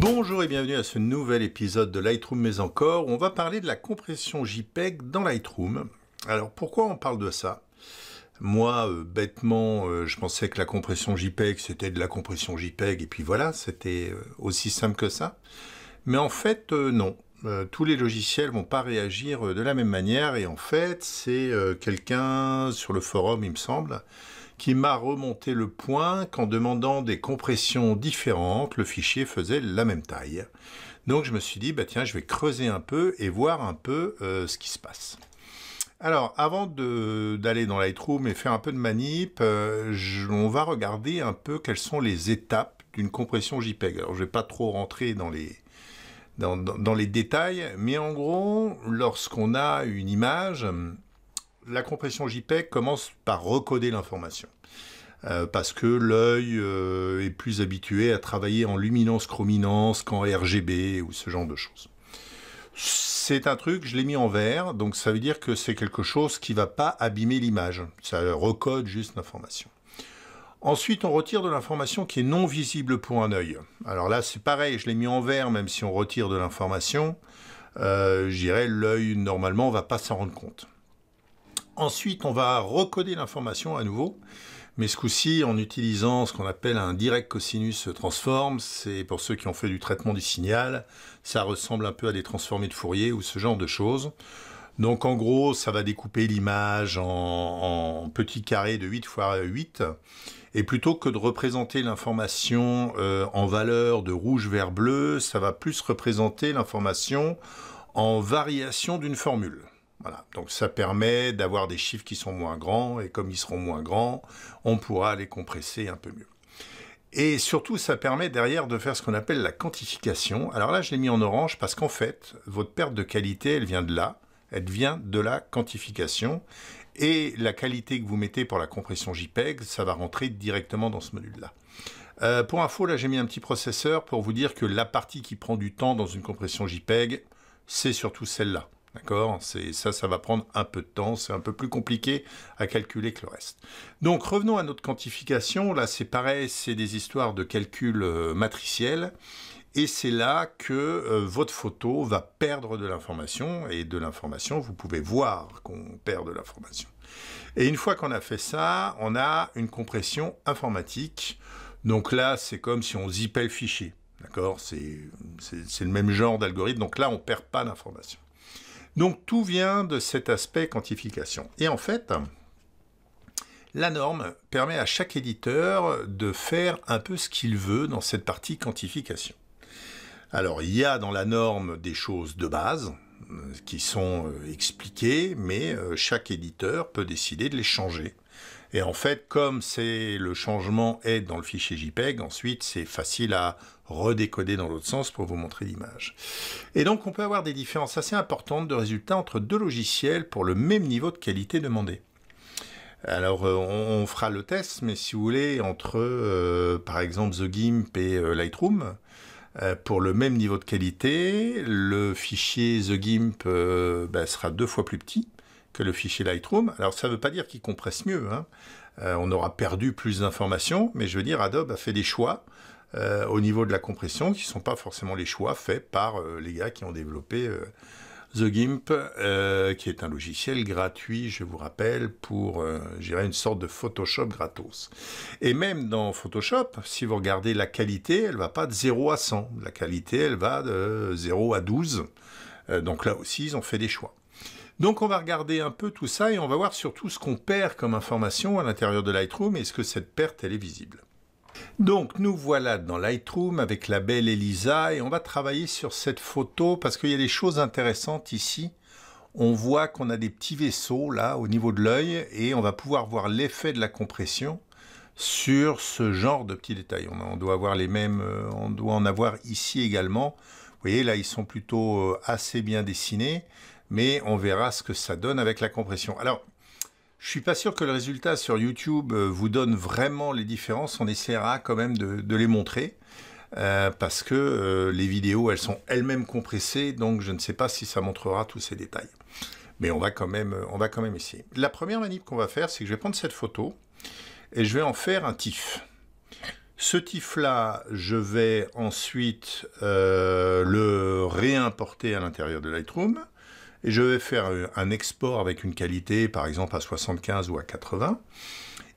Bonjour et bienvenue à ce nouvel épisode de Lightroom mais encore. On va parler de la compression JPEG dans Lightroom. Alors pourquoi on parle de ça moi, euh, bêtement, euh, je pensais que la compression JPEG, c'était de la compression JPEG, et puis voilà, c'était euh, aussi simple que ça. Mais en fait, non. Euh, tous les logiciels vont pas réagir euh, de la même manière. Et en fait, c'est euh, quelqu'un sur le forum, il me semble, qui m'a remonté le point qu'en demandant des compressions différentes, le fichier faisait la même taille. Donc je me suis dit, bah tiens, je vais creuser un peu et voir un peu ce qui se passe. Alors, avant d'aller dans Lightroom et faire un peu de manip, on va regarder un peu quelles sont les étapes d'une compression JPEG. Alors, je ne vais pas trop rentrer dans les, dans, les détails, mais en gros, lorsqu'on a une image, la compression JPEG commence par recoder l'information. Euh, parce que l'œil euh, est plus habitué à travailler en luminance chrominance qu'en RGB ou ce genre de choses. C'est un truc, je l'ai mis en vert, donc ça veut dire que c'est quelque chose qui ne va pas abîmer l'image. Ça recode juste l'information. Ensuite, on retire de l'information qui est non visible pour un œil. Alors là, c'est pareil, je l'ai mis en vert, même si on retire de l'information, euh, je dirais l'œil, normalement, ne va pas s'en rendre compte. Ensuite, on va recoder l'information à nouveau, mais ce coup-ci en utilisant ce qu'on appelle un direct cosinus transform. C'est pour ceux qui ont fait du traitement du signal, ça ressemble un peu à des transformés de Fourier ou ce genre de choses. Donc en gros, ça va découper l'image en, en, petits carrés de 8 x 8 et plutôt que de représenter l'information euh, en valeur de rouge, vert, bleu, ça va plus représenter l'information en variation d'une formule. Voilà. Donc ça permet d'avoir des chiffres qui sont moins grands, et comme ils seront moins grands, on pourra les compresser un peu mieux. Et surtout, ça permet derrière de faire ce qu'on appelle la quantification. Alors là, je l'ai mis en orange parce qu'en fait, votre perte de qualité, elle vient de là. Elle vient de la quantification. Et la qualité que vous mettez pour la compression JPEG, ça va rentrer directement dans ce module-là. Euh, pour info, là j'ai mis un petit processeur pour vous dire que la partie qui prend du temps dans une compression JPEG, c'est surtout celle-là. D'accord Ça, ça va prendre un peu de temps, c'est un peu plus compliqué à calculer que le reste. Donc revenons à notre quantification. Là, c'est pareil, c'est des histoires de calcul euh, matriciel. Et c'est là que euh, votre photo va perdre de l'information, et de l'information, vous pouvez voir qu'on perd de l'information. Et une fois qu'on a fait ça, on a une compression informatique. Donc là, c'est comme si on zippait le fichier. D'accord C'est le même genre d'algorithme. Donc là, on ne perd pas d'information. Donc tout vient de cet aspect quantification. Et en fait, la norme permet à chaque éditeur de faire un peu ce qu'il veut dans cette partie quantification. Alors, il y a dans la norme des choses de base euh, qui sont euh, expliquées, mais euh, chaque éditeur peut décider de les changer. Et en fait, comme c'est le changement est dans le fichier JPEG, ensuite c'est facile à redécoder dans l'autre sens pour vous montrer l'image. Et donc on peut avoir des différences assez importantes de résultats entre deux logiciels pour le même niveau de qualité demandé. Alors on, fera le test, mais si vous voulez, entre par exemple The Gimp et Lightroom, euh, pour le même niveau de qualité, le fichier The Gimp euh, ben, sera deux fois plus petit que le fichier Lightroom. Alors ça ne veut pas dire qu'il compresse mieux. Hein. Euh, on aura perdu plus d'informations, mais je veux dire, Adobe a fait des choix au niveau de la compression qui ne sont pas forcément les choix faits par les gars qui ont développé The Gimp, euh, qui est un logiciel gratuit, je vous rappelle, pour euh, une sorte de Photoshop gratos. Et même dans Photoshop, si vous regardez la qualité, elle va pas de 0 à 100. La qualité, elle va de 0 à 12. Euh, donc là aussi, ils ont fait des choix. Donc on va regarder un peu tout ça et on va voir surtout ce qu'on perd comme information à l'intérieur de Lightroom et est-ce que cette perte, elle est visible. Donc nous voilà dans Lightroom avec la belle Elisa et on va travailler sur cette photo parce qu'il y a des choses intéressantes ici. On voit qu'on a des petits vaisseaux là au niveau de l'œil et on va pouvoir voir l'effet de la compression sur ce genre de petits détails. On, doit avoir les mêmes, euh, on doit en avoir ici également. Vous voyez là ils sont plutôt euh, assez bien dessinés mais on verra ce que ça donne avec la compression. Alors je ne suis pas sûr que le résultat sur YouTube euh, vous donne vraiment les différences. On essaiera quand même de, les montrer. Euh, parce que euh, les vidéos, elles sont elles-mêmes compressées, donc je ne sais pas si ça montrera tous ces détails. Mais on va quand même, on va quand même essayer. La première manip qu'on va faire, c'est que je vais prendre cette photo et je vais en faire un TIFF. Ce tiff là je vais ensuite le réimporter à l'intérieur de Lightroom et je vais faire un export avec une qualité par exemple à 75 ou à 80.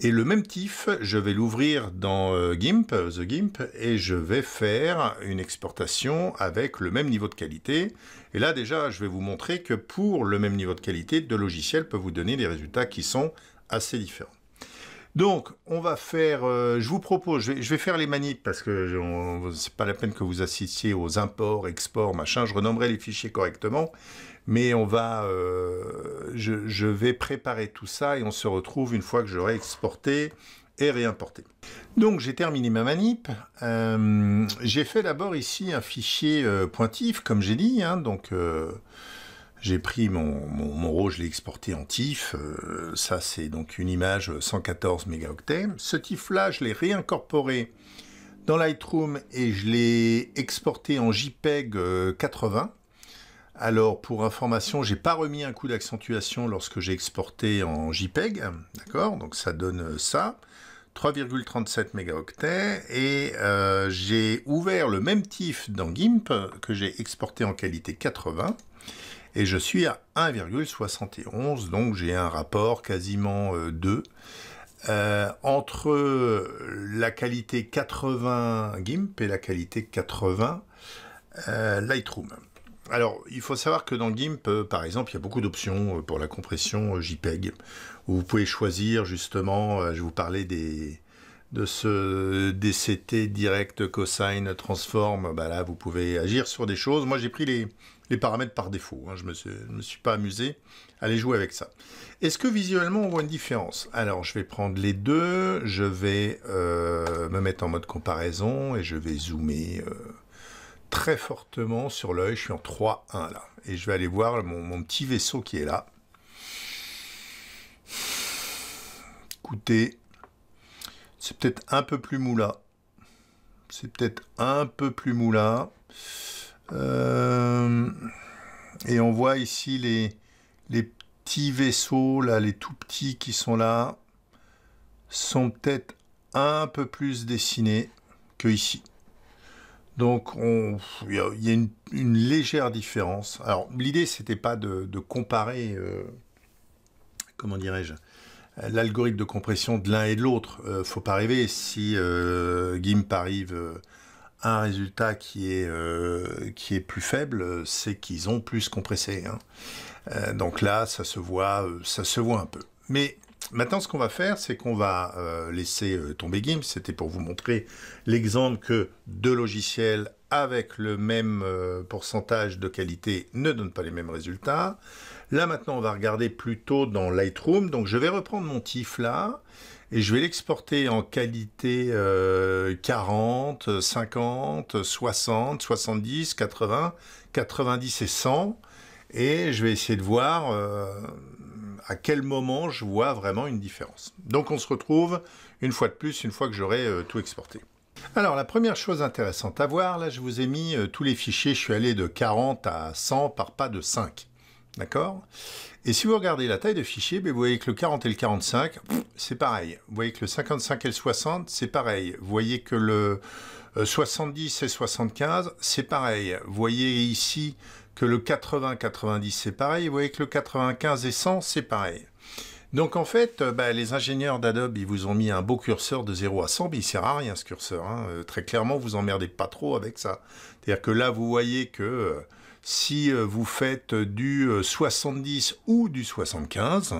Et le même TIFF, je vais l'ouvrir dans euh, GIMP, The GIMP, et je vais faire une exportation avec le même niveau de qualité. Et là déjà, je vais vous montrer que pour le même niveau de qualité, deux logiciels peuvent vous donner des résultats qui sont assez différents. Donc, on va faire, euh, je vous propose, je vais, faire les manips parce que c'est pas la peine que vous assistiez aux imports, exports, machin, je renommerai les fichiers correctement. Mais on va, euh, je, vais préparer tout ça et on se retrouve une fois que j'aurai exporté et réimporté. Donc j'ai terminé ma manip. Euh, j'ai fait d'abord ici un fichier euh, pointif, comme j'ai dit. Hein. donc j'ai pris mon, mon, je l'ai exporté en TIFF. ça c'est donc une image 114 mégaoctets. Ce TIFF-là, je l'ai réincorporé dans Lightroom et je l'ai exporté en JPEG 80. Alors, pour information, j'ai pas remis un coup d'accentuation lorsque j'ai exporté en JPEG, d'accord Donc ça donne ça, 3,37 mégaoctets, et euh, j'ai ouvert le même TIFF dans GIMP que j'ai exporté en qualité 80, et je suis à 1,71, donc j'ai un rapport quasiment 2. Euh, euh, entre la qualité 80 GIMP et la qualité 80 Lightroom. Alors, il faut savoir que dans GIMP, euh, par exemple, il y a beaucoup d'options euh, pour la compression euh, JPEG, vous pouvez choisir justement, je vous parlais des, de ce DCT direct cosine transform, bah, là vous pouvez agir sur des choses. Moi j'ai pris les, paramètres par défaut, hein. je ne me, suis pas amusé à les jouer avec ça. Est-ce que visuellement on voit une différence Alors je vais prendre les deux, je vais me mettre en mode comparaison et je vais zoomer très fortement sur l'œil. Je suis en 3-1 là. Et je vais aller voir mon, petit vaisseau qui est là. Écoutez, c'est peut-être un peu plus mou là. C'est peut-être un peu plus mou là. Euh, et on voit ici les, les petits vaisseaux, là, les tout petits qui sont là, sont peut-être un peu plus dessinés que ici. Donc il y a, une, légère différence. Alors l'idée c'était pas de, comparer, euh, comment dirais-je, l'algorithme de compression de l'un et de l'autre. ne euh, faut pas rêver si euh, GIMP arrive à un résultat qui est, qui est plus faible, c'est qu'ils ont plus compressé. Hein. donc là ça se voit, ça se voit un peu. Mais Maintenant, ce qu'on va faire, c'est qu'on va euh, laisser euh, tomber GIMP. C'était pour vous montrer l'exemple que deux logiciels avec le même euh, pourcentage de qualité ne donnent pas les mêmes résultats. Là, maintenant, on va regarder plutôt dans Lightroom. Donc, je vais reprendre mon TIFF là et je vais l'exporter en qualité 40, 50, 60, 70, 80, 90 et 100. Et je vais essayer de voir à quel moment je vois vraiment une différence. Donc on se retrouve une fois de plus, une fois que j'aurai euh, tout exporté. Alors la première chose intéressante à voir, là je vous ai mis euh, tous les fichiers, je suis allé de 40 à 100 par pas de 5. D'accord Et si vous regardez la taille de fichier, ben, vous voyez que le 40 et le 45, c'est pareil. Vous voyez que le 55 et le 60, c'est pareil. Vous voyez que le 70 euh, et 75, c'est pareil. Vous voyez ici que le 80-90 c'est pareil, vous voyez que le 95 et 100 c'est pareil. Donc en fait, euh, bah, les ingénieurs d'Adobe, ils vous ont mis un beau curseur de 0 à 100, mais il sert à rien ce curseur. Hein. Euh, très clairement, vous emmerdez pas trop avec ça. C'est-à-dire que là, vous voyez que euh, si vous faites du 70 ou du 75,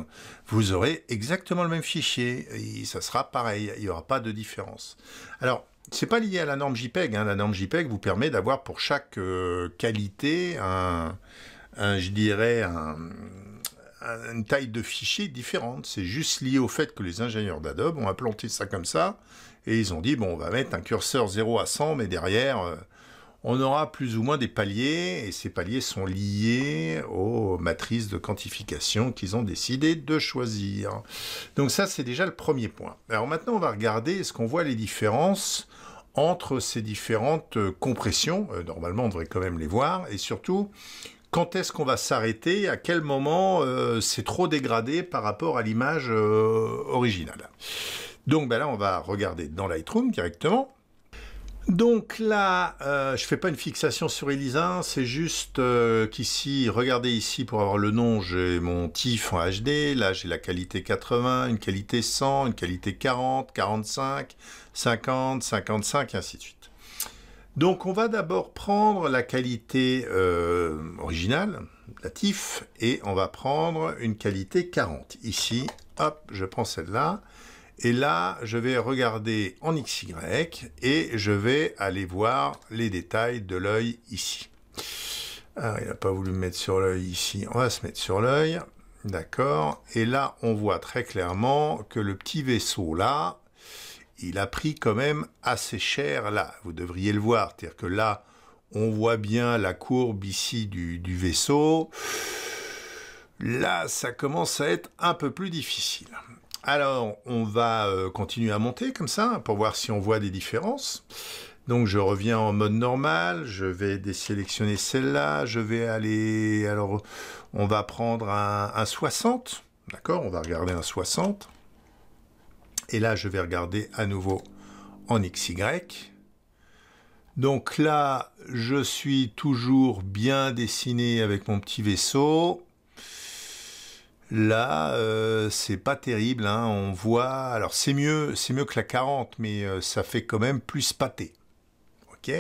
vous aurez exactement le même fichier. Et ça sera pareil, il n'y aura pas de différence. Alors, c'est pas lié à la norme JPEG. Hein. La norme JPEG vous permet d'avoir pour chaque euh, qualité un, je dirais, un, une taille de fichier différente. C'est juste lié au fait que les ingénieurs d'Adobe ont implanté ça comme ça et ils ont dit bon, on va mettre un curseur 0 à 100, mais derrière, euh, on aura plus ou moins des paliers, et ces paliers sont liés aux matrices de quantification qu'ils ont décidé de choisir. Donc ça, c'est déjà le premier point. Alors maintenant, on va regarder, est-ce qu'on voit les différences entre ces différentes euh, compressions euh, Normalement, on devrait quand même les voir, et surtout, quand est-ce qu'on va s'arrêter, à quel moment euh, c'est trop dégradé par rapport à l'image originale. Donc ben là, on va regarder dans Lightroom directement. Donc là, euh, je ne fais pas une fixation sur Elisa, c'est juste euh, qu'ici, regardez ici pour avoir le nom, j'ai mon TIF en HD, là j'ai la qualité 80, une qualité 100, une qualité 40, 45, 50, 55 et ainsi de suite. Donc on va d'abord prendre la qualité euh, originale, la TIFF, et on va prendre une qualité 40. Ici, hop, je prends celle-là, et là, je vais regarder en XY et je vais aller voir les détails de l'œil ici. Alors, ah, il n'a pas voulu me mettre sur l'œil ici. On va se mettre sur l'œil. D'accord. Et là, on voit très clairement que le petit vaisseau là, il a pris quand même assez cher là. Vous devriez le voir. C'est-à-dire que là, on voit bien la courbe ici du, du, vaisseau. Là, ça commence à être un peu plus difficile. Alors, on va euh, continuer à monter comme ça pour voir si on voit des différences. Donc, je reviens en mode normal. Je vais désélectionner celle-là. Je vais aller... Alors, on va prendre un, un 60. D'accord On va regarder un 60. Et là, je vais regarder à nouveau en XY. Donc là, je suis toujours bien dessiné avec mon petit vaisseau. Là, euh, c'est pas terrible. Hein. On voit. Alors, c'est mieux, c'est mieux que la 40, mais euh, ça fait quand même plus pâté. Ok.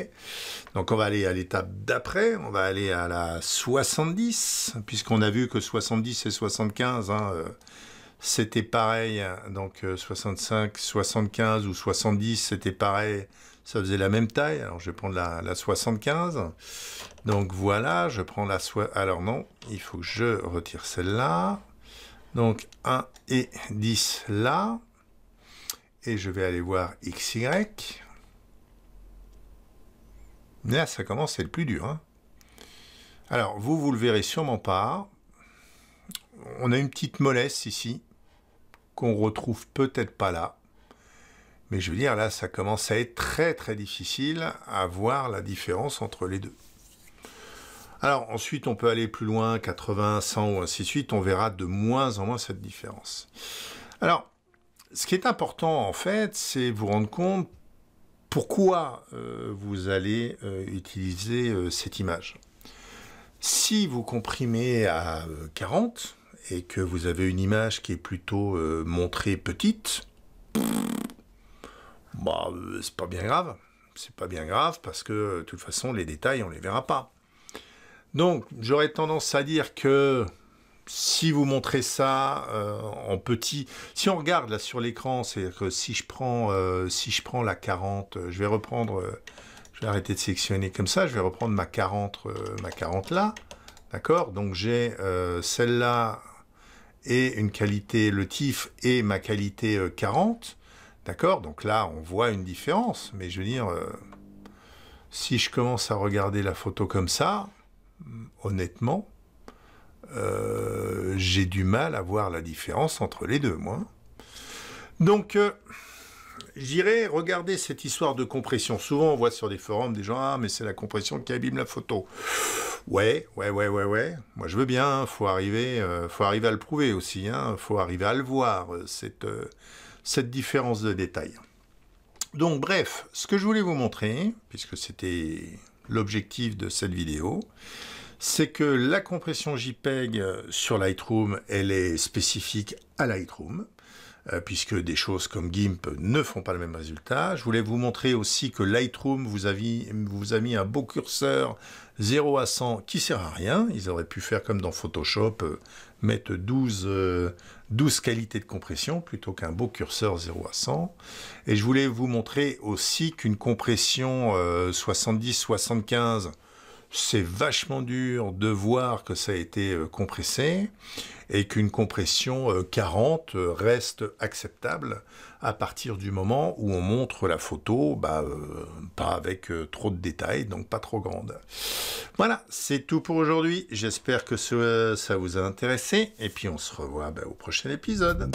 Donc, on va aller à l'étape d'après. On va aller à la 70, puisqu'on a vu que 70 et 75, hein, euh, c'était pareil. Hein. Donc, 65, 75 ou 70, c'était pareil. Ça faisait la même taille. Alors, je vais prendre la, 75. Donc, voilà. Je prends la. So... Alors, non. Il faut que je retire celle-là. Donc 1 et 10 là. Et je vais aller voir XY. Là, ça commence, à le plus dur. Hein. Alors, vous, vous le verrez sûrement pas. On a une petite mollesse ici, qu'on retrouve peut-être pas là. Mais je veux dire, là, ça commence à être très très difficile à voir la différence entre les deux. Alors ensuite, on peut aller plus loin, 80, 100 ou ainsi de suite, on verra de moins en moins cette différence. Alors, ce qui est important en fait, c'est vous rendre compte pourquoi euh, vous allez euh, utiliser euh, cette image. Si vous comprimez à 40 et que vous avez une image qui est plutôt montrée petite, bah, c'est pas bien grave. C'est pas bien grave parce que de toute façon les détails on les verra pas. Donc, j'aurais tendance à dire que si vous montrez ça euh, en petit, si on regarde là sur l'écran, c'est-à-dire que si je prends, euh, la 40, euh, je vais reprendre, je vais arrêter de sélectionner comme ça, je vais reprendre ma 40, ma 40 là, d'accord Donc j'ai celle-là et une qualité, le TIF et ma qualité 40, d'accord Donc là, on voit une différence, mais je veux dire, si je commence à regarder la photo comme ça, honnêtement, euh, j'ai du mal à voir la différence entre les deux, moi. Donc, j'irais euh, j'irai regarder cette histoire de compression. Souvent, on voit sur des forums des gens, ah, mais c'est la compression qui abîme la photo. Ouais, ouais, ouais, ouais, ouais. Moi, je veux bien. Hein. Faut arriver, euh, faut arriver à le prouver aussi. Hein. Faut arriver à le voir cette cette différence de détail. Donc, bref, ce que je voulais vous montrer, puisque c'était l'objectif de cette vidéo, c'est que la compression JPEG sur Lightroom, elle est spécifique à Lightroom. Euh, puisque des choses comme GIMP ne font pas le même résultat. Je voulais vous montrer aussi que Lightroom vous a, mis, un beau curseur 0 à 100 qui sert à rien. Ils auraient pu faire comme dans Photoshop, euh, mettre 12, euh, qualités de compression plutôt qu'un beau curseur 0 à 100. Et je voulais vous montrer aussi qu'une compression 70-75 c'est vachement dur de voir que ça a été euh, compressé et qu'une compression 40 euh, euh, reste acceptable à partir du moment où on montre la photo, bah, pas avec trop de détails, donc pas trop grande. Voilà, c'est tout pour aujourd'hui. J'espère que ça vous a intéressé et puis on se revoit bah, au prochain épisode.